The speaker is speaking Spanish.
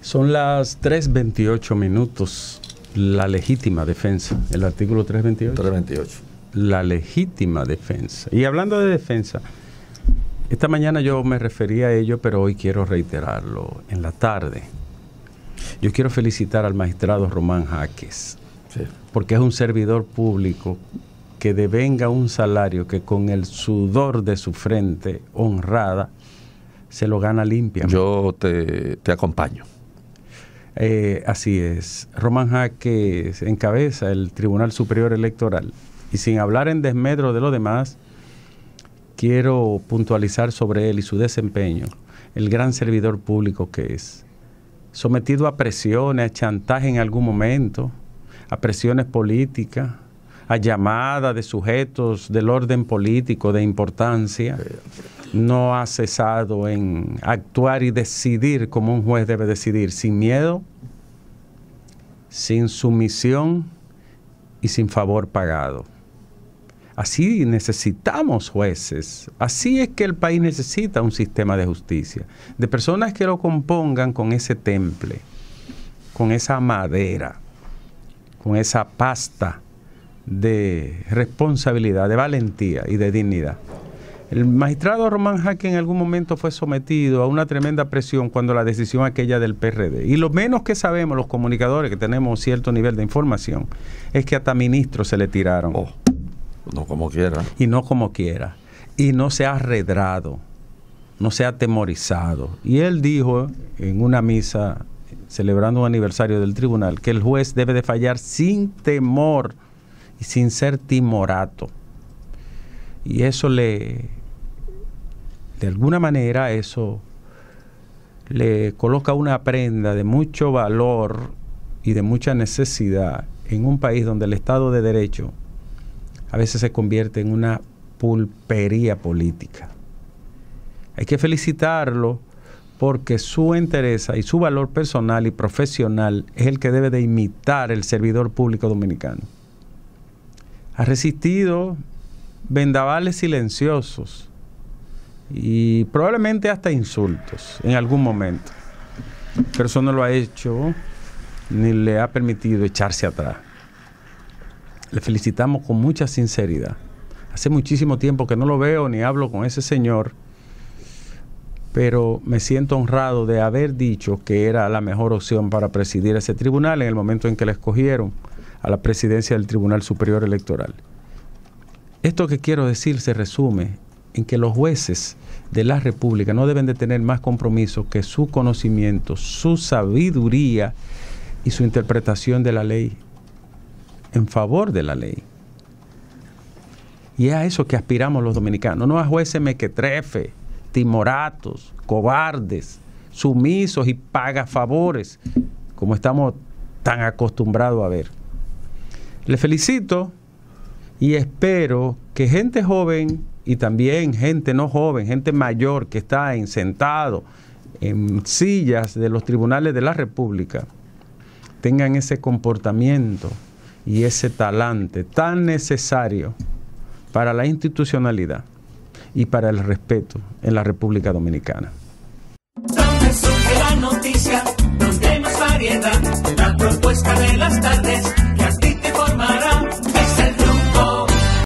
Son las 3.28 minutos. La legítima defensa. El artículo 328. La legítima defensa. Y hablando de defensa, esta mañana yo me refería a ello, pero hoy quiero reiterarlo. En la tarde, yo quiero felicitar al magistrado Román Jaques, porque es un servidor público que devenga un salario que con el sudor de su frente honrada se lo gana limpia. Yo te acompaño. Eh, así es. Román Jaque encabeza el Tribunal Superior Electoral. Y sin hablar en desmedro de lo demás, quiero puntualizar sobre él y su desempeño, el gran servidor público que es. Sometido a presiones, a chantaje en algún momento, a presiones políticas, a llamadas de sujetos del orden político de importancia no ha cesado en actuar y decidir como un juez debe decidir, sin miedo, sin sumisión y sin favor pagado. Así necesitamos jueces, así es que el país necesita un sistema de justicia, de personas que lo compongan con ese temple, con esa madera, con esa pasta de responsabilidad, de valentía y de dignidad. El magistrado Román Jaque en algún momento fue sometido a una tremenda presión cuando la decisión aquella del PRD. Y lo menos que sabemos los comunicadores que tenemos cierto nivel de información es que hasta ministros se le tiraron. Oh, no como quiera. Y no como quiera. Y no se ha arredrado, no se ha temorizado Y él dijo en una misa celebrando un aniversario del tribunal que el juez debe de fallar sin temor y sin ser timorato. Y eso le de alguna manera eso le coloca una prenda de mucho valor y de mucha necesidad en un país donde el Estado de Derecho a veces se convierte en una pulpería política. Hay que felicitarlo porque su interés y su valor personal y profesional es el que debe de imitar el servidor público dominicano. Ha resistido vendavales silenciosos y probablemente hasta insultos en algún momento. Pero eso no lo ha hecho ni le ha permitido echarse atrás. Le felicitamos con mucha sinceridad. Hace muchísimo tiempo que no lo veo ni hablo con ese señor, pero me siento honrado de haber dicho que era la mejor opción para presidir ese tribunal en el momento en que le escogieron a la presidencia del Tribunal Superior Electoral. Esto que quiero decir se resume en que los jueces de la República no deben de tener más compromiso que su conocimiento, su sabiduría y su interpretación de la ley en favor de la ley. Y es a eso que aspiramos los dominicanos, no a jueces mequetrefe, timoratos, cobardes, sumisos y favores, como estamos tan acostumbrados a ver. Le felicito y espero que gente joven y también gente no joven, gente mayor que está sentado en sillas de los tribunales de la República, tengan ese comportamiento y ese talante tan necesario para la institucionalidad y para el respeto en la República Dominicana.